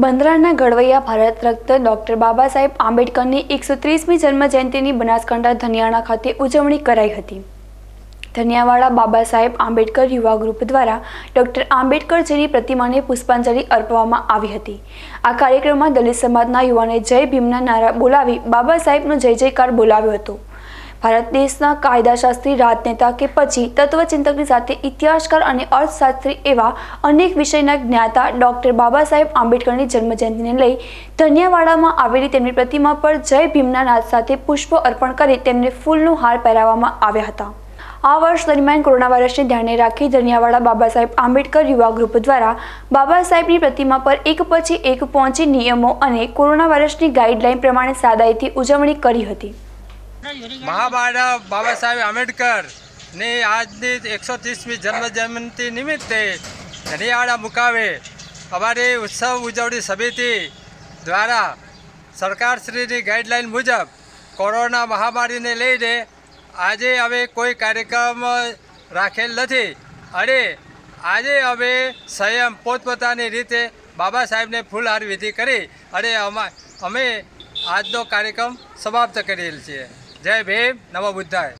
બંદરાના ઘડવૈયા ભારત રક્ત ડોક્ટર બાબા સાહેબ આંબેડકરની એકસો ત્રીસમી જન્મજયંતિની બનાસકાંઠા ધનિયાણા ખાતે ઉજવણી કરાઈ હતી ધનિયાવાડા બાબા સાહેબ આંબેડકર યુવા ગ્રુપ દ્વારા ડૉક્ટર આંબેડકર જેની પ્રતિમાને પુષ્પાંજલિ અર્પવામાં આવી હતી આ કાર્યક્રમમાં દલિત સમાજના યુવાને જય ભીમના નારા બોલાવી બાબા સાહેબનો જય જયકાર બોલાવ્યો હતો ભારત દેશના કાયદાશાસ્ત્રી રાજનેતા કે પછી તત્વચિંતકની સાથે ઇતિહાસકાર અને અર્થશાસ્ત્રી એવા અનેક વિષયના જ્ઞાતા ડૉક્ટર બાબા સાહેબ આંબેડકરની જન્મજયંતિને લઈ ધન્યવાડામાં આવેલી તેમની પ્રતિમા પર જય ભીમના નાથ સાથે પુષ્પ અર્પણ કરી તેમને ફૂલનું હાર પહેરાવવામાં આવ્યા હતા આ વર્ષ દરમિયાન કોરોના વાયરસને ધ્યાને રાખી ધનિયાવાડા બાબા સાહેબ આંબેડકર યુવા ગ્રુપ દ્વારા બાબા સાહેબની પ્રતિમા પર એક પછી એક પહોંચી નિયમો અને કોરોના વાયરસની ગાઈડલાઈન પ્રમાણે સાદાઈથી ઉજવણી કરી હતી મહાભારત બાબા સાહેબ આંબેડકર ની આજની એકસો ત્રીસમી જન્મ જયંતિ નિમિત્તે ધનિયાળા મુકાવે અમારી ઉત્સવ ઉજવણી સમિતિ દ્વારા સરકારશ્રીની ગાઈડલાઇન મુજબ કોરોના મહામારીને લઈને આજે અમે કોઈ કાર્યક્રમ રાખેલ નથી અને આજે અમે સંયમ પોતપોતાની રીતે બાબા સાહેબને ફૂલહાર વિધિ કરી અને અમે આજનો કાર્યક્રમ સમાપ્ત કરેલ છીએ જય ભીમ નવો બુદ્ધાય